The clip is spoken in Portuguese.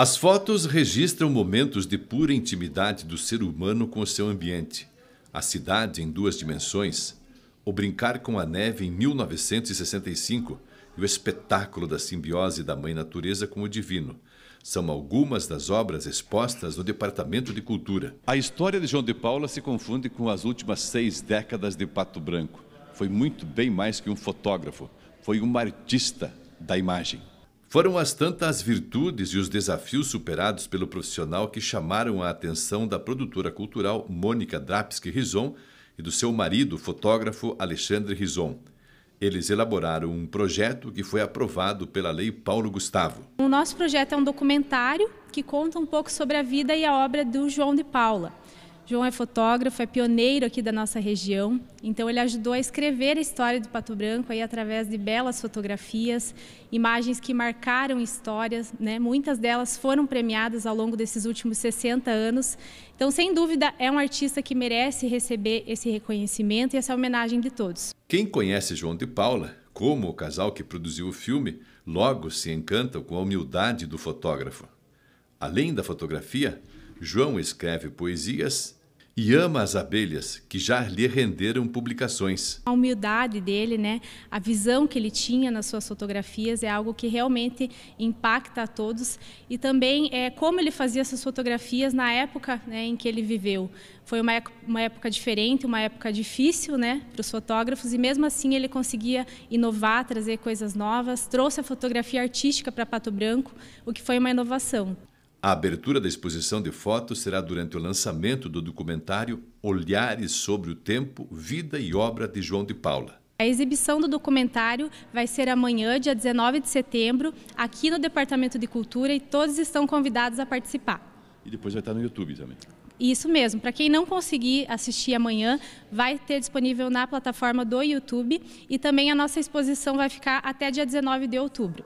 As fotos registram momentos de pura intimidade do ser humano com o seu ambiente. A cidade em duas dimensões, o brincar com a neve em 1965 e o espetáculo da simbiose da mãe natureza com o divino são algumas das obras expostas no Departamento de Cultura. A história de João de Paula se confunde com as últimas seis décadas de Pato Branco. Foi muito bem mais que um fotógrafo, foi um artista da imagem. Foram as tantas virtudes e os desafios superados pelo profissional que chamaram a atenção da produtora cultural Mônica Drapski Rison e do seu marido, fotógrafo Alexandre Rison. Eles elaboraram um projeto que foi aprovado pela Lei Paulo Gustavo. O nosso projeto é um documentário que conta um pouco sobre a vida e a obra do João de Paula. João é fotógrafo, é pioneiro aqui da nossa região, então ele ajudou a escrever a história do Pato Branco aí através de belas fotografias, imagens que marcaram histórias, né? Muitas delas foram premiadas ao longo desses últimos 60 anos. Então, sem dúvida, é um artista que merece receber esse reconhecimento e essa homenagem de todos. Quem conhece João de Paula, como o casal que produziu o filme, logo se encanta com a humildade do fotógrafo. Além da fotografia, João escreve poesias e ama as abelhas que já lhe renderam publicações. A humildade dele, né, a visão que ele tinha nas suas fotografias é algo que realmente impacta a todos e também é como ele fazia essas fotografias na época né, em que ele viveu. Foi uma, uma época diferente, uma época difícil, né, para os fotógrafos e mesmo assim ele conseguia inovar, trazer coisas novas. Trouxe a fotografia artística para Pato Branco, o que foi uma inovação. A abertura da exposição de fotos será durante o lançamento do documentário Olhares sobre o Tempo, Vida e Obra de João de Paula. A exibição do documentário vai ser amanhã, dia 19 de setembro, aqui no Departamento de Cultura e todos estão convidados a participar. E depois vai estar no YouTube também. Isso mesmo. Para quem não conseguir assistir amanhã, vai ter disponível na plataforma do YouTube e também a nossa exposição vai ficar até dia 19 de outubro.